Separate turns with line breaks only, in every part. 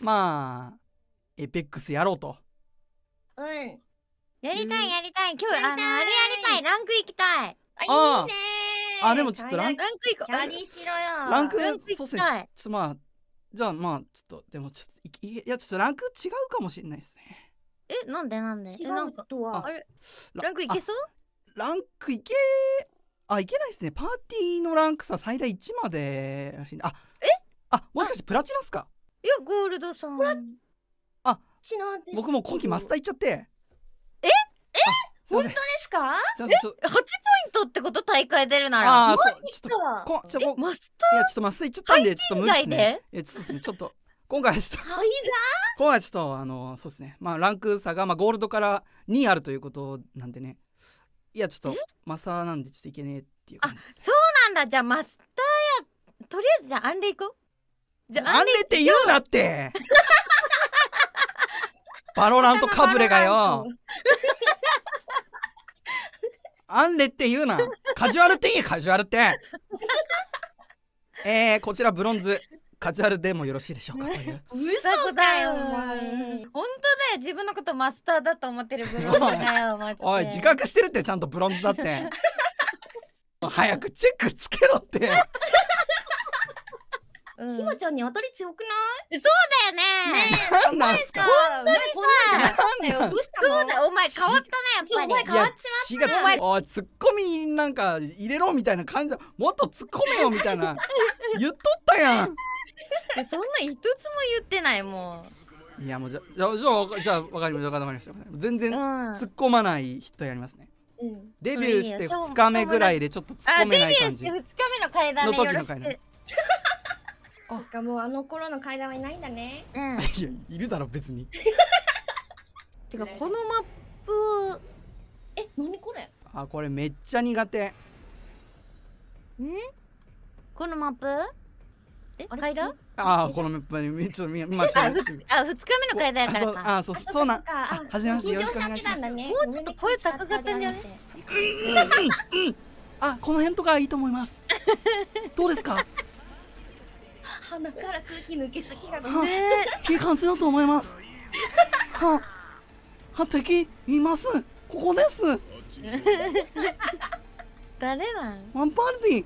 まあエペックスやろうと
うんやりたいやりたい今日あのあれやりたいランク行きたい
あいいねあでもちょっとランク
行こうランクそうですねちょ
っとまあじゃあまあちょっとでもちょっといやちょっとランク違うかもしれないですねえなんでなんで違うとはあれランクいけそうランクいけあいけないですねパーティーのランクさ最大1まであえあもしかしてプラチナっすかいやゴールドさんあ僕も今期マスター行っちゃってええ
本当ですかえ8ポイ
ントってこと大会出るならあママスターいやちょっとマスター行っちゃったんでちょっと無理でえちょっと、ちょっと今回はちょっと今回はちょっとあのそうですねまあランク差がまあゴールドから2あるということなんでねいやちょっとマスターなんでちょっといけねえっていうあ
そうなんだじゃあマスターやとりあえずじゃあアンレ行こうじゃあ、アンレって言うなって
バロラントかぶれがよアンレって言うなカジュアルって言いカジュアルってえー、こちらブロンズカジュアルでもよろしいでしょうかという
嘘だよ本当だよ自分のことマスターだと思ってるブロンズだよおい自覚
してるってちゃんとブロンズだって 早くチェックつけろって
ひまちゃんに当たり強くないそうだよねねえ、なんですか本当にさ、どうしたのうだ、お前変わったね、やっぱりお前変わっちまったね
おツッコミなんか入れろみたいな感じもっとツッコめよみたいな 言っとったやんそんな一つも言って
ないも
ういやもうじゃじゃじゃじゃわかりましたわかりました全然突っ込まない人やりますね、
うん、デビューして2日目ぐらいでちょっと突っ込めない感じあデビューして2日目の階段ねの時の階段そっかもうあの頃の階段はいないんだね
うんいやいるだろ別に てかこのマップえな何これあこれめっちゃ苦手ん
このマップえ階段あ
このマップにめっちゃ見ますたあ 二日目
の階段やからかあそうそうなんあ初めましてよろしくお願いしますもうちょっと
声高かったんだよねあこの辺とかいいと思いますどうですか鼻から空気抜けすぎがねいい感じだと思います はは敵いますここです 誰なんワンパンティ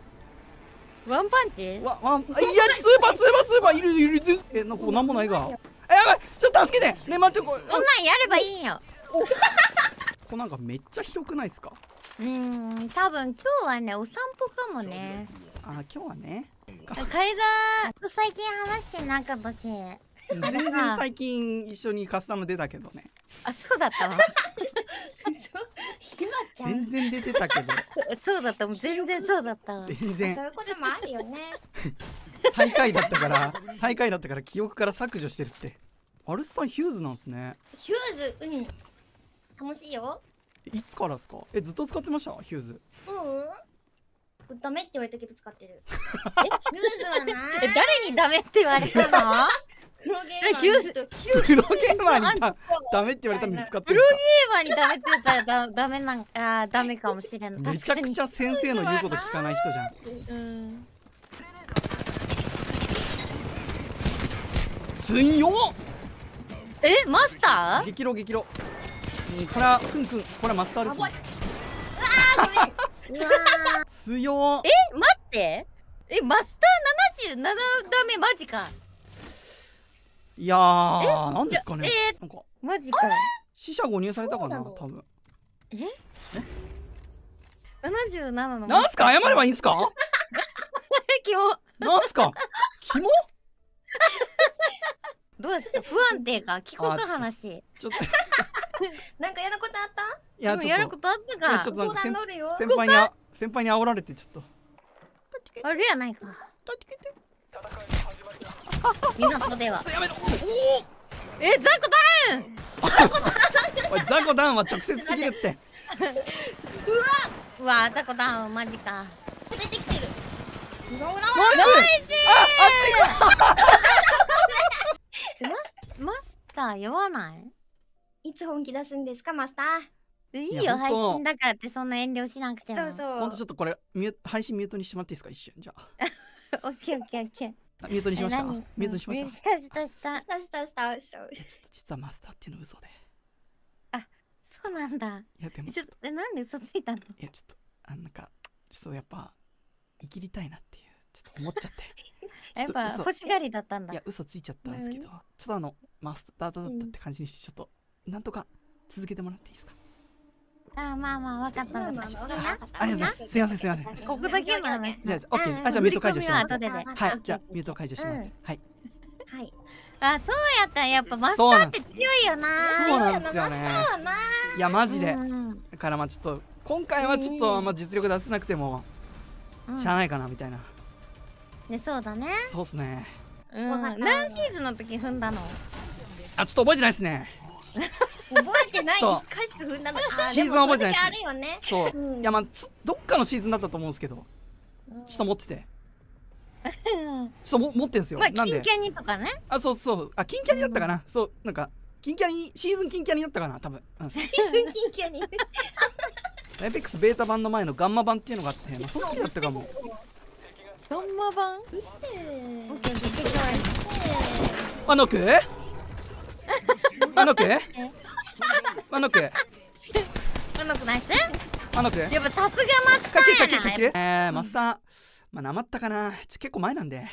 ワンパンチわワンいやツーパーツーパーツーパーいるいる全えなんかなんもないがえやばいちょっと助けてね待ってここんなんやればいいんよ ここなんかめっちゃ広くないですか
うん多分今日はねお散歩かもね
あ今日はね
階段最近話してなかったし全然最
近一緒にカスタム出たけどねあそうだったわ全然出てたけど
そうだったもう全然そうだった全然そういうこともあるよね
最下位だったから最下位だったから記憶から削除してるってアルスさんヒューズなんですね
ヒューズうん楽しいよ
いつからですかえずっと使ってましたヒューズ
うんダメって言われたけど使ってる。え、ーズはなえ、誰にダメって言われたの黒ゲーマーにプロゲーマーにダ
ダメって言われたら見つかってプロ
ゲーマーにダメって言ったらダメなんあダメかもしれないめち
ゃくちゃ先生の言うこと聞かない人じゃん、うん、強えマスター激ロ激ロ、これはくんくんこれはマスターです、ね、うわーごめん強え待っ
てえマスター77ダメマジか
いやーなんですかねえー、なんかマジか死者誤入されたかな多分え
七十七のなんすか謝ればいいんすかキモ なんすかキモ ど
うですか不安定か帰国話 ちょっと
なんかやることあった
いやちょっとやることあったかちょっと先輩に先輩に煽られてちょっと
あるやないか助けてではえザコダウン
ザコダウンは直接すぎるって
うわうわザコダウンマジか出てきてるナイス マスター酔わないいつ本気出すんですかマスターいいよ配信だからってそんな遠慮しなくてもそうそうほんとちょっと
これミュ配信ミュートにしまっていいですか一瞬じゃあ
オッケーオッケーオッケーミュートにしましたミュートにしましたいしたしたしたしたしたしたしたやちょっと
実はマスターっていうの嘘で
あ、そうなんだ
いやでもちょっとえなんで嘘ついたのいやちょっとあのなんかちょっとやっぱ生きりたいなっていうちょっと思っちゃって やっぱ欲しがりだったんだいや嘘ついちゃったんですけど、ちょっとあのマスターだったって感じにしてちょっとなんとか続けてもらっていいですか
あまあまあ、分かったわかった。ありがとうございます。すいません、すいません。ここだけなのね。じゃあ、オッケー。あ、じゃあミュート解除します。らって。はい、じゃあミュート解除します。はい。はい。あ、そうやったやっぱマスターって強いよな。そうなんですよ
ね。いや、マジで。だからまあちょっと、今回はちょっとまあ実力出せなくても、しゃあないかなみたいな。
ね、そうだね。そうっすね。う何シーズンの時踏んだの
あ、ちょっと覚えてないっすね。覚えてない一
回しか踏んだのかシーズン覚えてないあるよねそう、うん、いやまあ
どっかのシーズンだったと思うんですけどち
ょっ
と持っててちょっとも持ってんすよ、まあ、なんでキンキャニとかねあそうそうあキンキャニだったかな、うん、そうなんかキンキャニシーズンキンキャニだったかな多分、うん、シーズンキャニ エペックスベータ版の前のガンマ版っていうのがあって、まあ、その時だったかも
ガンマ版撃ってオッケー撃っ
てあのくあのくワ ノクワノクナイスノクやっぱさすがマスターやなかえー、マスター、まあなまったかな結構前なんで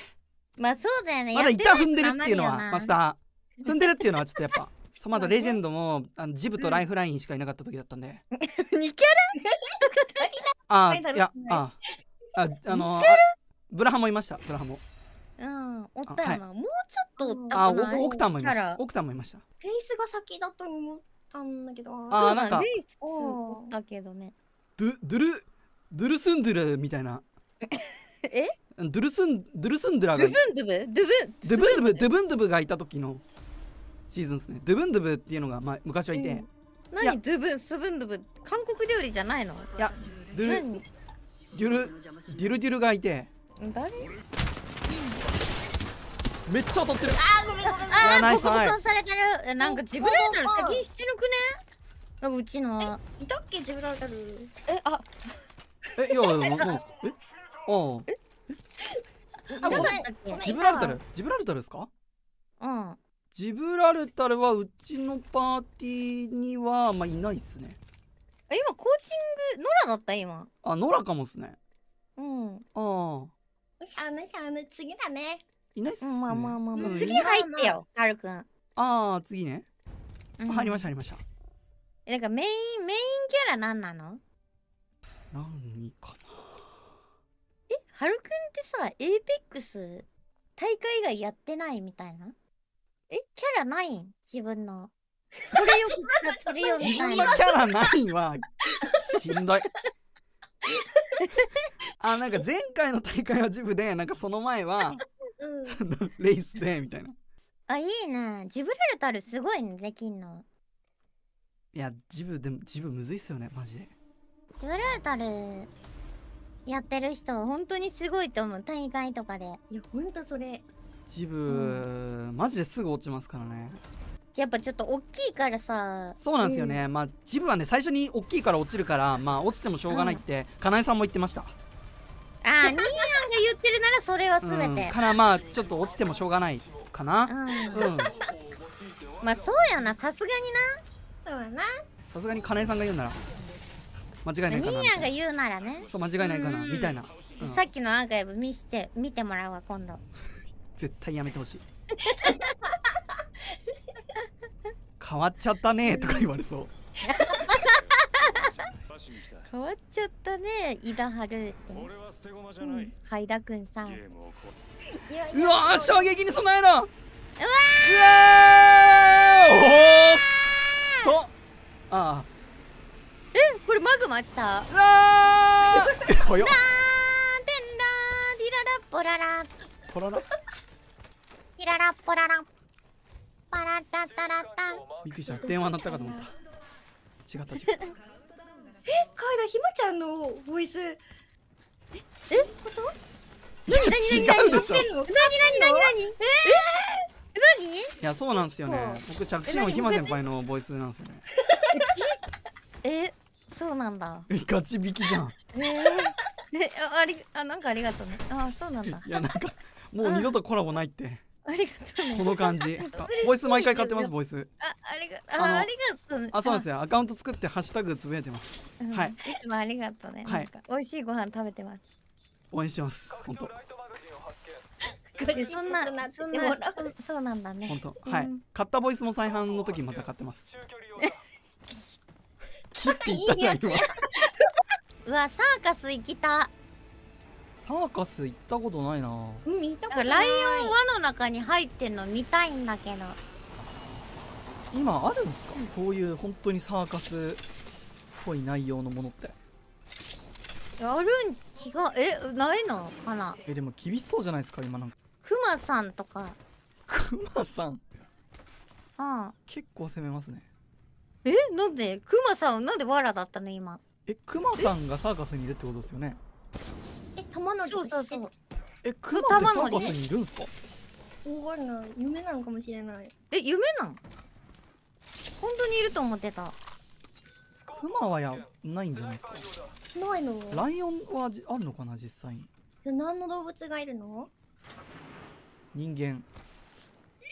まあそうだよねまだ踏んでるっていうのはマスタ
ー踏んでるっていうのはちょっとやっぱ そまだレジェンドもあのジブとライフラインしかいなかった時だったんで 似てる
あいやあ
ああのブラハもいましたブラハも
うんおったよな、もうちょっとおったかなあオクタンもいました
オクタンもいましたフ
ェイスが先だと思ったんだけどあーなんかレイスったけどね
ドゥドゥルドゥルスンドゥルみたいな えドゥルスンドゥルスンドゥラがドゥ
ブンドゥブドゥブド
ゥブンドゥブドゥブンドゥブがいた時のシーズンですねドゥブンドゥブっていうのが、まあ、昔はいて、うん、
何ドゥブンスブンドゥブ韓国料理じゃないのいや
ドゥルドゥルドゥルデュルがいて誰めっちゃ当たってるあーごめんごめんあーボコボコ
されてるなんかジブラルタル先してるくねなんかうちのいたっけジブラルタルえあ
えいやなんですかえあえあ、ごめんジブラルタルジブラルタルですかうんジブラルタルはうちのパーティーにはまあいないっすね今コーチングノラだった今あノラかもっすねうんああ
寒寒次だねいないっす、ね、まあまあまあ、まあ、次入ってよ
はるくんああ次ね、入りました入りました
えなんかメインメインキャラ何なの
何かな
えはるくんってさエイペックス大会以外やってないみたいなえキャラないん自分のこれよく使ってるよみたいなキャラな
いは、しんどいあなんか前回の大会はジブでなんかその前はレイスでみたいな
あいいねジブラルタルすごいねできんの
いやジブでもジブむずいっすよねマジで
ジブラルタルやってる人は本当にすごいと思う大会とかでいやほんとそれ
ジブ、うん、マジですぐ落ちますからね
やっぱちょっと大きいからさそうなんですよね、
うん、まあジブはね最初に大きいから落ちるからまあ落ちてもしょうがないって、かなえさんも言ってましたあ
ーニってるならそれは全て、うん、から
まあちょっと落ちてもしょうがないかなうん、
まあそ
うやなさすがになそうやなさすがに金井さんが言うなら間違いないかなニーヤが
言うならねそう間違いないかなみたいな、うん、さっきのアーカイブ見して見てもらうわ今度
絶対やめてほしい 変わっちゃったねとか言われそう
変わっちゃったね伊田春うん、海田くんさんうわ衝撃に備えろうわ
うわおあ
えこれマグマしたうわーよ ポララポララピララポララパラタタラタ
びっくりした電話鳴ったかと思った違った違った
えカイだひまちゃんのボイスええこと
何何何何何何何何
何え何いや
そうなんですよね僕着信音ひま先輩のボイスなんですよね
えそうなんだ
えガチ引きじゃん
ええありあなんかありがとうねあそうなんだ
いやなんかもう二度とコラボないって
ありがとう、ね、この感じボイス毎回買ってますボイスあありがあありがとう、ね、あそうです
よアカウント作ってハッシュタグつぶやいてます、
うん、はいいつもありがとうね、はい、美味しいご飯食べてます
応援してます本当
そんなそんなそうなんだね本当、うん、はい
買ったボイスも再販の時また買ってます 切っていったじゃん今
うわサーカス行きた
サーカス行ったことないなう
ん行ったことライオン輪の中に入ってんの見たいんだけど
今あるんすかそういう本当にサーカスっぽい内容のものって
あるん違うえないのかな
えでも厳しそうじゃないですか今なんか
クマさんとか
クマさんああ結構攻めますね
えなんでクマさんなんでわらだったの今
えクマさんがサーカスにいるってことですよね
玉乗りそそうえクマってサーカスにいるんすかわかんない夢なのかもしれないえ夢なん本当にいると思ってたク
マはやないんじゃないですか
ないのライオ
ンはあるのかな実際に
何の動物がいるの
人間え